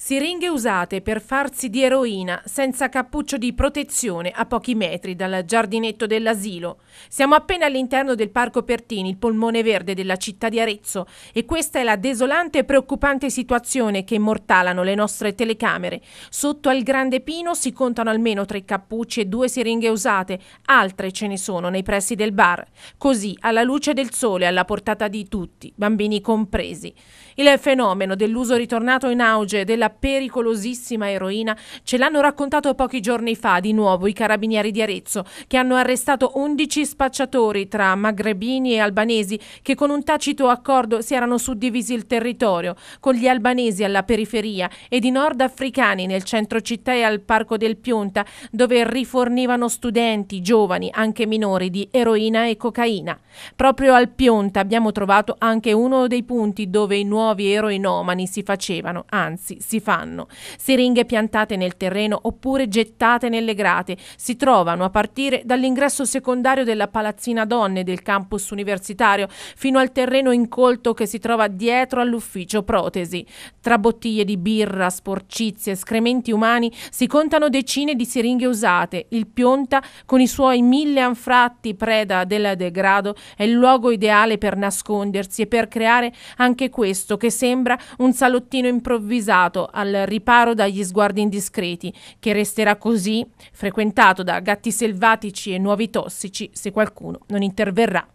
Siringhe usate per farsi di eroina senza cappuccio di protezione a pochi metri dal giardinetto dell'asilo. Siamo appena all'interno del Parco Pertini, il polmone verde della città di Arezzo e questa è la desolante e preoccupante situazione che immortalano le nostre telecamere. Sotto al Grande Pino si contano almeno tre cappucci e due siringhe usate, altre ce ne sono nei pressi del bar. Così, alla luce del sole, alla portata di tutti, bambini compresi. Il fenomeno dell'uso ritornato in auge della della pericolosissima eroina ce l'hanno raccontato pochi giorni fa di nuovo i carabinieri di Arezzo, che hanno arrestato 11 spacciatori tra magrebini e albanesi che con un tacito accordo si erano suddivisi il territorio, con gli albanesi alla periferia ed i nordafricani nel centro città e al Parco del Pionta, dove rifornivano studenti, giovani, anche minori, di eroina e cocaina. Proprio al Pionta abbiamo trovato anche uno dei punti dove i nuovi eroinomani si facevano, anzi si si fanno. Siringhe piantate nel terreno oppure gettate nelle grate si trovano a partire dall'ingresso secondario della Palazzina Donne del campus universitario fino al terreno incolto che si trova dietro all'ufficio protesi. Tra bottiglie di birra, sporcizie, escrementi umani si contano decine di siringhe usate. Il Pionta, con i suoi mille anfratti preda del degrado, è il luogo ideale per nascondersi e per creare anche questo che sembra un salottino improvvisato al riparo dagli sguardi indiscreti, che resterà così frequentato da gatti selvatici e nuovi tossici se qualcuno non interverrà.